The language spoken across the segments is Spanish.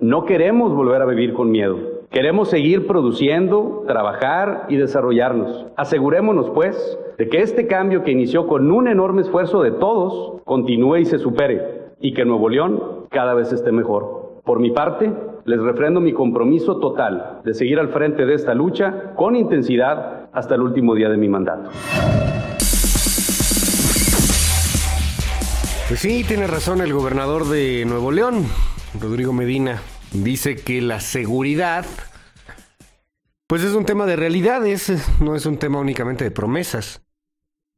No queremos volver a vivir con miedo. Queremos seguir produciendo, trabajar y desarrollarnos. Asegurémonos, pues, de que este cambio que inició con un enorme esfuerzo de todos continúe y se supere, y que Nuevo León cada vez esté mejor. Por mi parte, les refrendo mi compromiso total de seguir al frente de esta lucha con intensidad hasta el último día de mi mandato. Pues sí, tiene razón el gobernador de Nuevo León, Rodrigo Medina, dice que la seguridad, pues es un tema de realidades, no es un tema únicamente de promesas.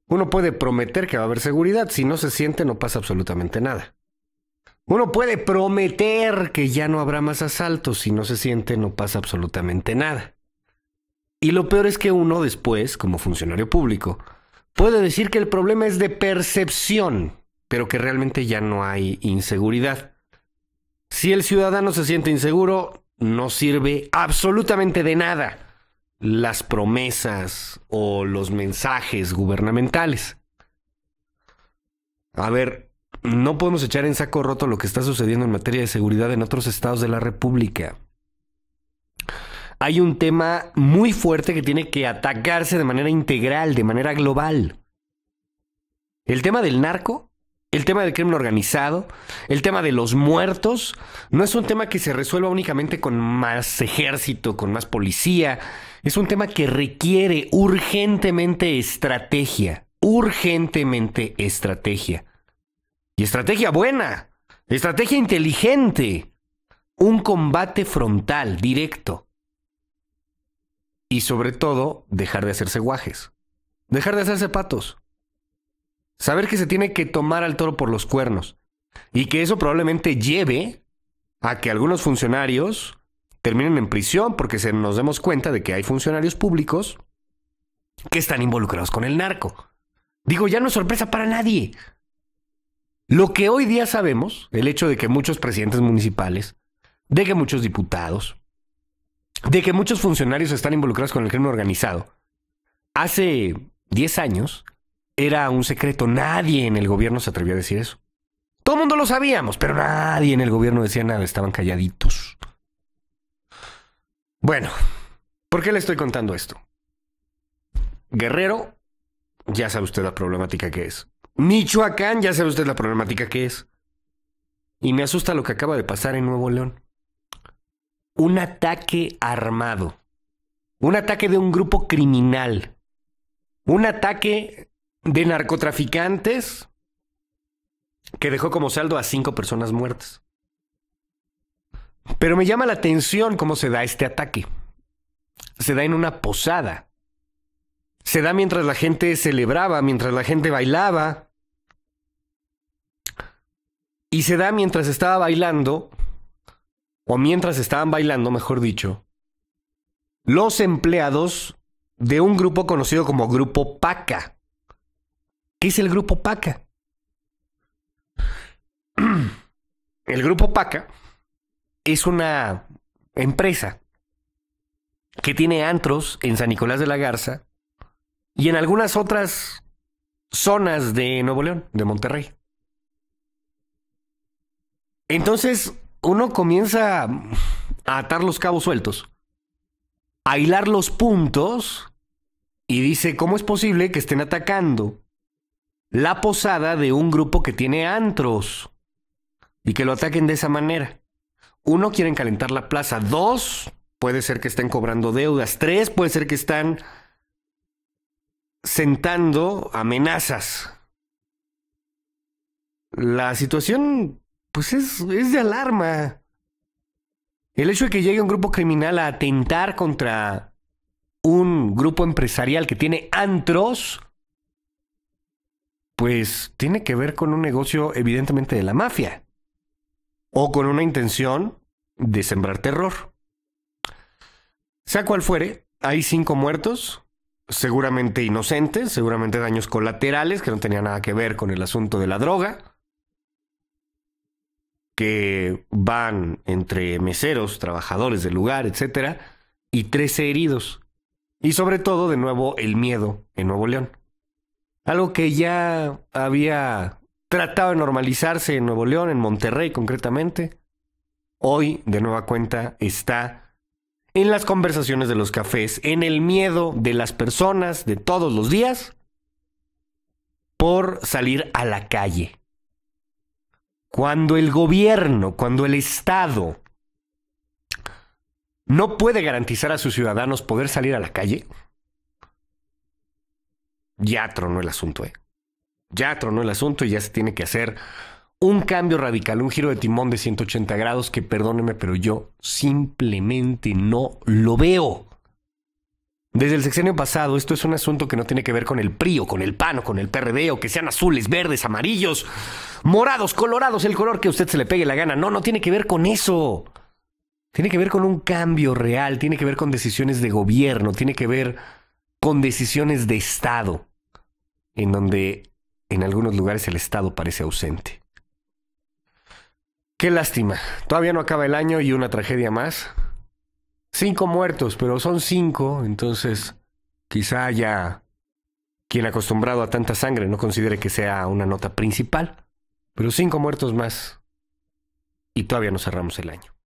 Uno puede prometer que va a haber seguridad, si no se siente no pasa absolutamente nada. Uno puede prometer que ya no habrá más asaltos, si no se siente no pasa absolutamente nada. Y lo peor es que uno después, como funcionario público, puede decir que el problema es de percepción, pero que realmente ya no hay inseguridad. Si el ciudadano se siente inseguro, no sirve absolutamente de nada las promesas o los mensajes gubernamentales. A ver, no podemos echar en saco roto lo que está sucediendo en materia de seguridad en otros estados de la República. Hay un tema muy fuerte que tiene que atacarse de manera integral, de manera global. El tema del narco el tema del crimen organizado, el tema de los muertos, no es un tema que se resuelva únicamente con más ejército, con más policía, es un tema que requiere urgentemente estrategia, urgentemente estrategia. Y estrategia buena, estrategia inteligente, un combate frontal, directo. Y sobre todo, dejar de hacerse guajes, dejar de hacerse patos. Saber que se tiene que tomar al toro por los cuernos y que eso probablemente lleve a que algunos funcionarios terminen en prisión porque se nos demos cuenta de que hay funcionarios públicos que están involucrados con el narco. Digo, ya no es sorpresa para nadie. Lo que hoy día sabemos, el hecho de que muchos presidentes municipales, de que muchos diputados, de que muchos funcionarios están involucrados con el crimen organizado, hace 10 años era un secreto. Nadie en el gobierno se atrevía a decir eso. Todo el mundo lo sabíamos, pero nadie en el gobierno decía nada. Estaban calladitos. Bueno, ¿por qué le estoy contando esto? Guerrero, ya sabe usted la problemática que es. Michoacán, ya sabe usted la problemática que es. Y me asusta lo que acaba de pasar en Nuevo León. Un ataque armado. Un ataque de un grupo criminal. Un ataque de narcotraficantes que dejó como saldo a cinco personas muertas. Pero me llama la atención cómo se da este ataque. Se da en una posada. Se da mientras la gente celebraba, mientras la gente bailaba. Y se da mientras estaba bailando, o mientras estaban bailando, mejor dicho, los empleados de un grupo conocido como Grupo Paca. ¿Qué es el grupo PACA. El grupo PACA es una empresa que tiene antros en San Nicolás de la Garza y en algunas otras zonas de Nuevo León, de Monterrey. Entonces uno comienza a atar los cabos sueltos, a hilar los puntos y dice, ¿cómo es posible que estén atacando la posada de un grupo que tiene antros y que lo ataquen de esa manera. Uno, quieren calentar la plaza. Dos, puede ser que estén cobrando deudas. Tres, puede ser que están sentando amenazas. La situación, pues es, es de alarma. El hecho de que llegue un grupo criminal a atentar contra un grupo empresarial que tiene antros pues tiene que ver con un negocio evidentemente de la mafia o con una intención de sembrar terror. Sea cual fuere, hay cinco muertos, seguramente inocentes, seguramente daños colaterales que no tenían nada que ver con el asunto de la droga, que van entre meseros, trabajadores del lugar, etcétera, y 13 heridos. Y sobre todo, de nuevo, el miedo en Nuevo León. Algo que ya había tratado de normalizarse en Nuevo León, en Monterrey concretamente, hoy de nueva cuenta está en las conversaciones de los cafés, en el miedo de las personas de todos los días por salir a la calle. Cuando el gobierno, cuando el Estado no puede garantizar a sus ciudadanos poder salir a la calle, ya tronó el asunto, ¿eh? Ya tronó el asunto y ya se tiene que hacer un cambio radical, un giro de timón de 180 grados que perdóneme, pero yo simplemente no lo veo. Desde el sexenio pasado, esto es un asunto que no tiene que ver con el PRI o con el PAN o con el PRD o que sean azules, verdes, amarillos, morados, colorados, el color que a usted se le pegue la gana. No, no tiene que ver con eso. Tiene que ver con un cambio real, tiene que ver con decisiones de gobierno, tiene que ver con decisiones de Estado en donde en algunos lugares el Estado parece ausente. Qué lástima, todavía no acaba el año y una tragedia más. Cinco muertos, pero son cinco, entonces quizá ya quien acostumbrado a tanta sangre no considere que sea una nota principal, pero cinco muertos más y todavía no cerramos el año.